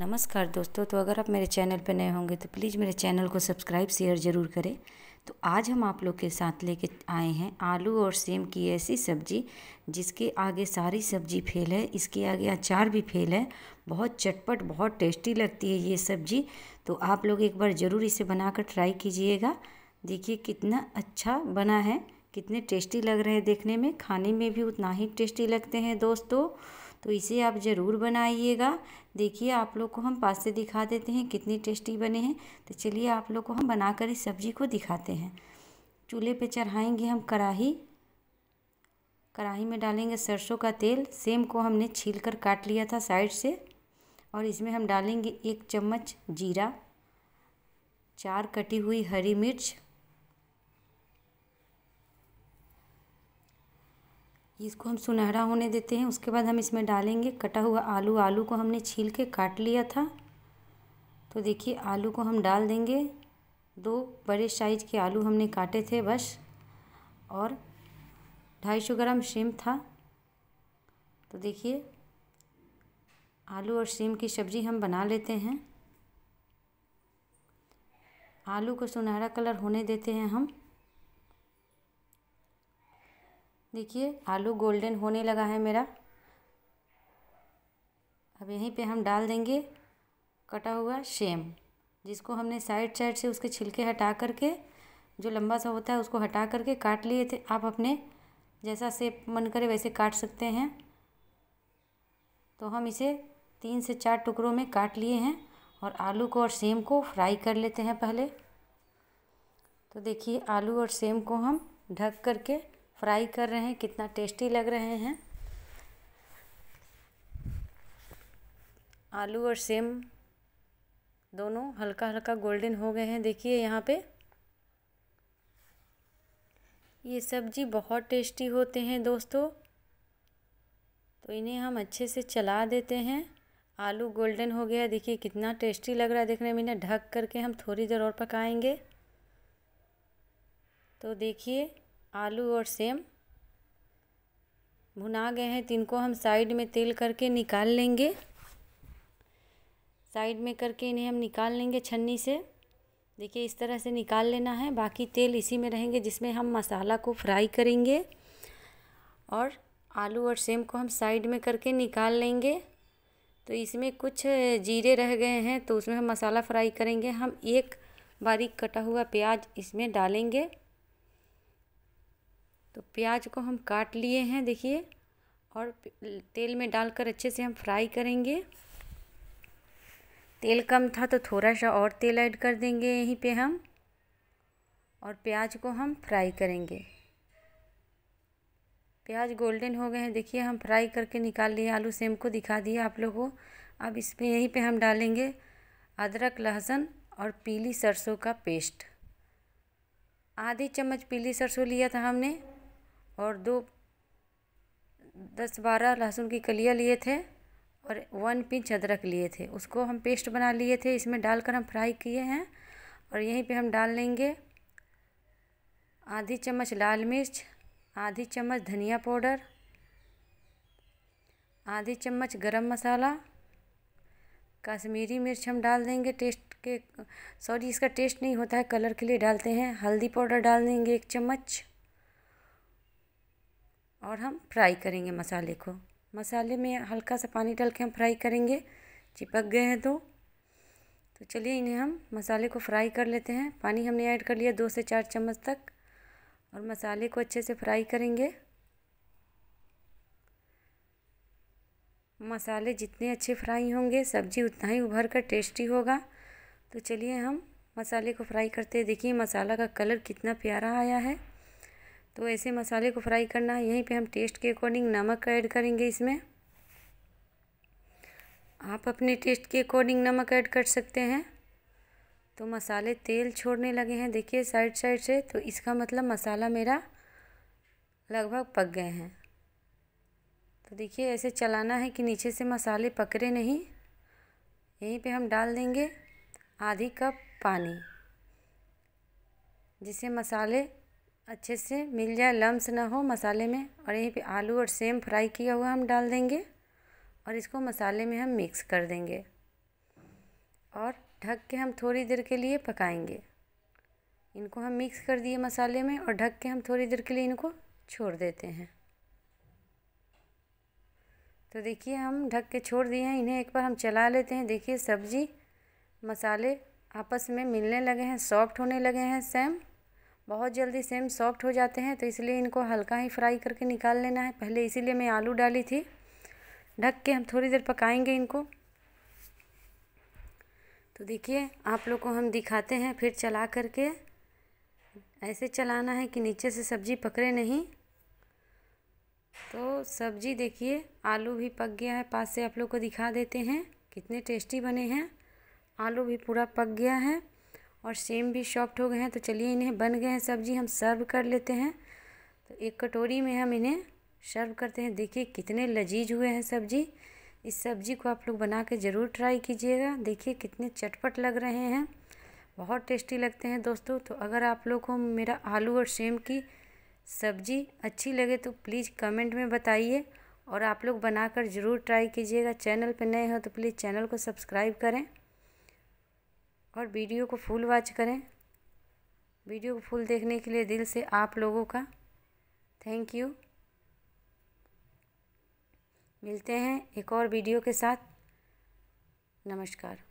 नमस्कार दोस्तों तो अगर आप मेरे चैनल पर नए होंगे तो प्लीज़ मेरे चैनल को सब्सक्राइब शेयर ज़रूर करें तो आज हम आप लोग के साथ लेके आए हैं आलू और सेम की ऐसी सब्ज़ी जिसके आगे सारी सब्ज़ी फेल है इसके आगे अचार भी फेल है बहुत चटपट बहुत टेस्टी लगती है ये सब्ज़ी तो आप लोग एक बार ज़रूर इसे बनाकर ट्राई कीजिएगा देखिए कितना अच्छा बना है कितने टेस्टी लग रहे हैं देखने में खाने में भी उतना ही टेस्टी लगते हैं दोस्तों तो इसे आप ज़रूर बनाइएगा देखिए आप लोग को हम पास से दिखा देते हैं कितनी टेस्टी बने हैं तो चलिए आप लोग को हम बनाकर इस सब्ज़ी को दिखाते हैं चूल्हे पे चढ़ाएंगे हम कढ़ाही कढ़ाही में डालेंगे सरसों का तेल सेम को हमने छील कर काट लिया था साइड से और इसमें हम डालेंगे एक चम्मच जीरा चार कटी हुई हरी मिर्च इसको हम सुनहरा होने देते हैं उसके बाद हम इसमें डालेंगे कटा हुआ आलू आलू को हमने छील के काट लिया था तो देखिए आलू को हम डाल देंगे दो बड़े साइज के आलू हमने काटे थे बस और ढाई सौ ग्राम सेम था तो देखिए आलू और सेम की सब्ज़ी हम बना लेते हैं आलू को सुनहरा कलर होने देते हैं हम देखिए आलू गोल्डन होने लगा है मेरा अब यहीं पे हम डाल देंगे कटा हुआ सेम जिसको हमने साइड साइड से उसके छिलके हटा करके जो लंबा सा होता है उसको हटा करके काट लिए थे आप अपने जैसा सेप मन करे वैसे काट सकते हैं तो हम इसे तीन से चार टुकड़ों में काट लिए हैं और आलू को और सेम को फ्राई कर लेते हैं पहले तो देखिए आलू और सेम को हम ढक करके फ्राई कर रहे हैं कितना टेस्टी लग रहे हैं आलू और सेम दोनों हल्का हल्का गोल्डन हो गए हैं देखिए यहाँ पे ये सब्जी बहुत टेस्टी होते हैं दोस्तों तो इन्हें हम अच्छे से चला देते हैं आलू गोल्डन हो गया देखिए कितना टेस्टी लग रहा है देखने में इन्हें ढक करके हम थोड़ी देर और पकाएंगे तो देखिए आलू और सेम भुना गए हैं तो इनको हम साइड में तेल करके निकाल लेंगे साइड में करके इन्हें हम निकाल लेंगे छन्नी से देखिए इस तरह से निकाल लेना है बाकी तेल इसी में रहेंगे जिसमें हम मसाला को फ्राई करेंगे और आलू और सेम को हम साइड में करके निकाल लेंगे तो इसमें कुछ जीरे रह गए हैं तो उसमें हम मसाला फ्राई करेंगे हम एक बारीक कटा हुआ प्याज इसमें डालेंगे तो प्याज को हम काट लिए हैं देखिए और तेल में डालकर अच्छे से हम फ्राई करेंगे तेल कम था तो थोड़ा सा और तेल ऐड कर देंगे यहीं पे हम और प्याज को हम फ्राई करेंगे प्याज गोल्डन हो गए हैं देखिए हम फ्राई करके निकाल लिए आलू सेम को दिखा दिए आप लोगों को अब इसमें यहीं पे हम डालेंगे अदरक लहसुन और पीली सरसों का पेस्ट आधी चम्मच पीली सरसों लिया था हमने और दो दस बारह लहसुन की कलियाँ लिए थे और वन पिंच अदरक लिए थे उसको हम पेस्ट बना लिए थे इसमें डालकर हम फ्राई किए हैं और यहीं पे हम डाल लेंगे आधी चम्मच लाल मिर्च आधी चम्मच धनिया पाउडर आधी चम्मच गरम मसाला कश्मीरी मिर्च हम डाल देंगे टेस्ट के सॉरी इसका टेस्ट नहीं होता है कलर के लिए डालते हैं हल्दी पाउडर डाल देंगे एक चम्मच और हम फ्राई करेंगे मसाले को मसाले में हल्का सा पानी डाल के हम फ्राई करेंगे चिपक गए हैं तो तो चलिए इन्हें हम मसाले को फ्राई कर लेते हैं पानी हमने ऐड कर लिया दो से चार चम्मच तक और मसाले को अच्छे से फ्राई करेंगे मसाले जितने अच्छे फ्राई होंगे सब्ज़ी उतना ही उभर कर टेस्टी होगा तो चलिए हम मसाले को फ्राई करते हैं देखिए मसाला का कलर कितना प्यारा आया है तो ऐसे मसाले को फ्राई करना है यहीं पे हम टेस्ट के अकॉर्डिंग नमक ऐड करेंगे इसमें आप अपने टेस्ट के अकॉर्डिंग नमक ऐड कर सकते हैं तो मसाले तेल छोड़ने लगे हैं देखिए साइड साइड से तो इसका मतलब मसाला मेरा लगभग पक गए हैं तो देखिए ऐसे चलाना है कि नीचे से मसाले पकड़े नहीं यहीं पे हम डाल देंगे आधी कप पानी जिससे मसाले अच्छे से मिल जाए लम्स ना हो मसाले में और यहीं पे आलू और सेम फ्राई किया हुआ हम डाल देंगे और इसको मसाले में हम मिक्स कर देंगे और ढक के हम थोड़ी देर के लिए पकाएंगे इनको हम मिक्स कर दिए मसाले में और ढक के हम थोड़ी देर के लिए इनको छोड़ देते हैं तो देखिए हम ढक के छोड़ दिए हैं इन्हें एक बार हम चला लेते हैं देखिए सब्ज़ी मसाले आपस में मिलने लगे हैं सॉफ्ट होने लगे हैं सेम बहुत जल्दी सेम सॉफ्ट हो जाते हैं तो इसलिए इनको हल्का ही फ्राई करके निकाल लेना है पहले इसीलिए मैं आलू डाली थी ढक के हम थोड़ी देर पकाएंगे इनको तो देखिए आप लोग को हम दिखाते हैं फिर चला करके ऐसे चलाना है कि नीचे से सब्ज़ी पकड़े नहीं तो सब्ज़ी देखिए आलू भी पक गया है पास से आप लोग को दिखा देते हैं कितने टेस्टी बने हैं आलू भी पूरा पक गया है और सेम भी सॉफ्ट हो गए हैं तो चलिए इन्हें बन गए हैं सब्जी हम सर्व कर लेते हैं तो एक कटोरी में हम इन्हें सर्व करते हैं देखिए कितने लजीज हुए हैं सब्जी इस सब्जी को आप लोग बना के ज़रूर ट्राई कीजिएगा देखिए कितने चटपट लग रहे हैं बहुत टेस्टी लगते हैं दोस्तों तो अगर आप लोग को मेरा आलू और सेम की सब्जी अच्छी लगे तो प्लीज़ कमेंट में बताइए और आप लोग बनाकर ज़रूर ट्राई कीजिएगा चैनल पर नए हो तो प्लीज़ चैनल को सब्सक्राइब करें और वीडियो को फुल वॉच करें वीडियो को फुल देखने के लिए दिल से आप लोगों का थैंक यू मिलते हैं एक और वीडियो के साथ नमस्कार